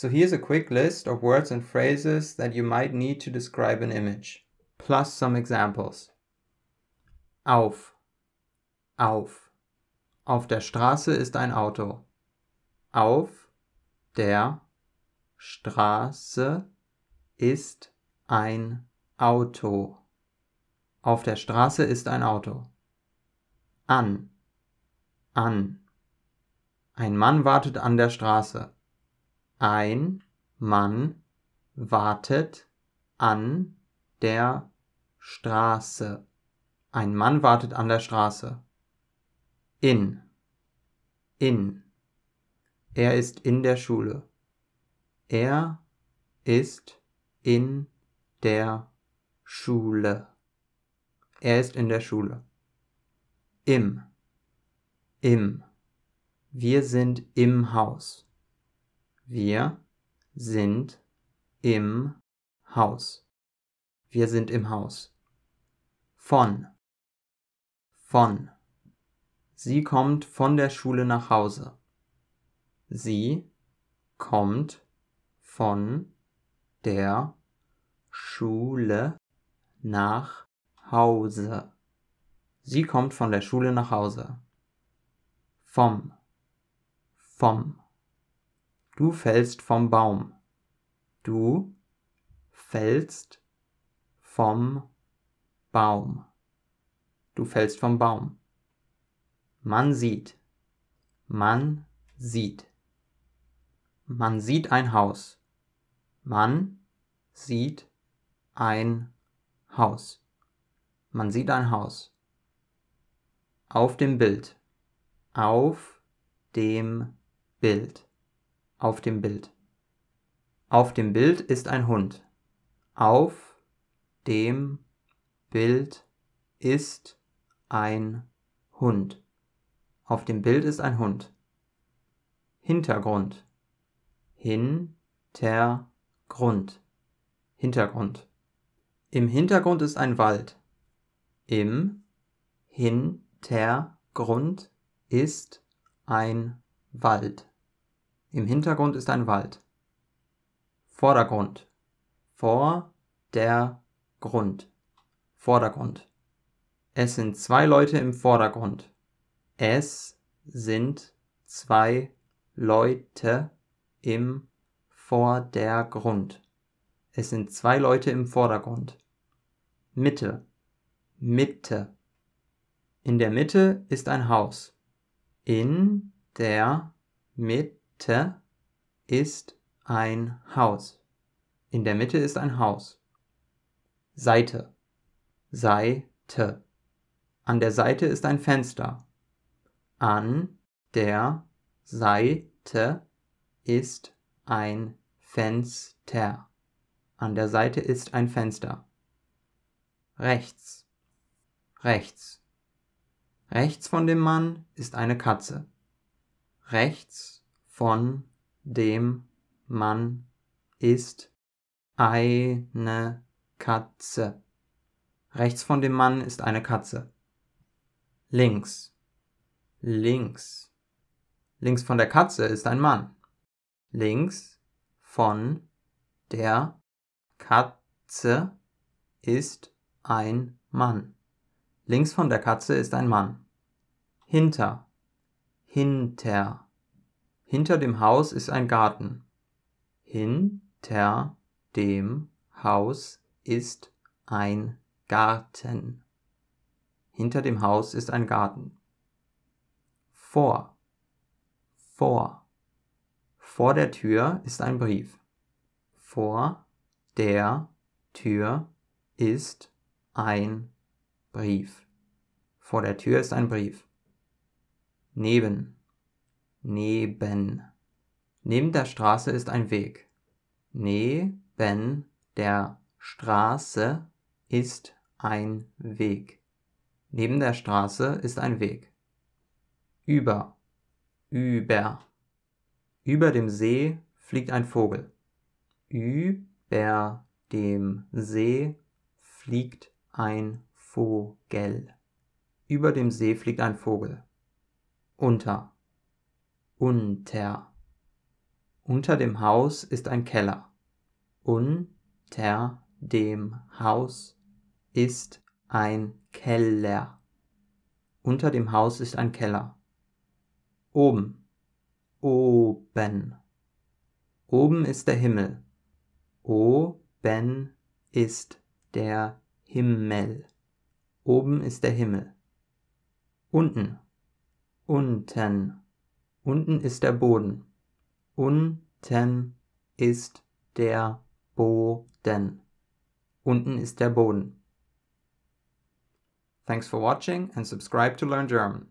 So here's a quick list of words and phrases that you might need to describe an image, plus some examples. Auf, auf. Auf der Straße ist ein Auto. Auf der Straße ist ein Auto. Auf der Straße ist ein Auto. An, an. Ein Mann wartet an der Straße. Ein Mann wartet an der Straße. Ein Mann wartet an der Straße. In. In. Er ist in der Schule. Er ist in der Schule. Er ist in der Schule. Im. Im. Wir sind im Haus. Wir sind im Haus. Wir sind im Haus. Von. Von. Sie kommt von der Schule nach Hause. Sie kommt von der Schule nach Hause. Sie kommt von der Schule nach Hause. Vom. Vom. Du fällst vom Baum. Du fällst vom Baum. Du fällst vom Baum. Man sieht. Man sieht. Man sieht ein Haus. Man sieht ein Haus. Man sieht ein Haus. Auf dem Bild. Auf dem Bild auf dem Bild. Auf dem Bild ist ein Hund. Auf dem Bild ist ein Hund. Auf dem Bild ist ein Hund. Hintergrund. Hintergrund. Hintergrund. Im Hintergrund ist ein Wald. Im Hintergrund ist ein Wald. Im Hintergrund ist ein Wald. Vordergrund. Vor der Grund. Vordergrund. Es sind zwei Leute im Vordergrund. Es sind zwei Leute im Vordergrund. Es sind zwei Leute im Vordergrund. Mitte. Mitte. In der Mitte ist ein Haus. In der Mitte Mitte ist ein Haus. In der Mitte ist ein Haus. Seite. Seite. An der Seite ist ein Fenster. An der Seite ist ein Fenster. An der Seite ist ein Fenster. Rechts. Rechts. Rechts von dem Mann ist eine Katze. Rechts von dem Mann ist eine Katze. Rechts von dem Mann ist eine Katze. Links. Links. Links von der Katze ist ein Mann. Links von der Katze ist ein Mann. Links von der Katze ist ein Mann. Hinter. Hinter hinter dem Haus ist ein Garten. Hinter dem Haus ist ein Garten. Hinter dem Haus ist ein Garten. Vor. Vor. Vor der Tür ist ein Brief. Vor der Tür ist ein Brief. Vor der Tür ist ein Brief. Neben. Neben. Neben der Straße ist ein Weg. Neben der Straße ist ein Weg. Neben der Straße ist ein Weg. Über. Über. Über dem See fliegt ein Vogel. Über dem See fliegt ein Vogel. Über dem See fliegt ein Vogel. Unter unter. Unter dem Haus ist ein Keller. Unter dem Haus ist ein Keller. Unter dem Haus ist ein Keller. Oben. Oben. Oben ist der Himmel. Oben ist der Himmel. Oben ist der Himmel. Unten. Unten. Unten ist der Boden. Unten ist der Boden. Unten ist der Boden. Thanks for watching and subscribe to learn German.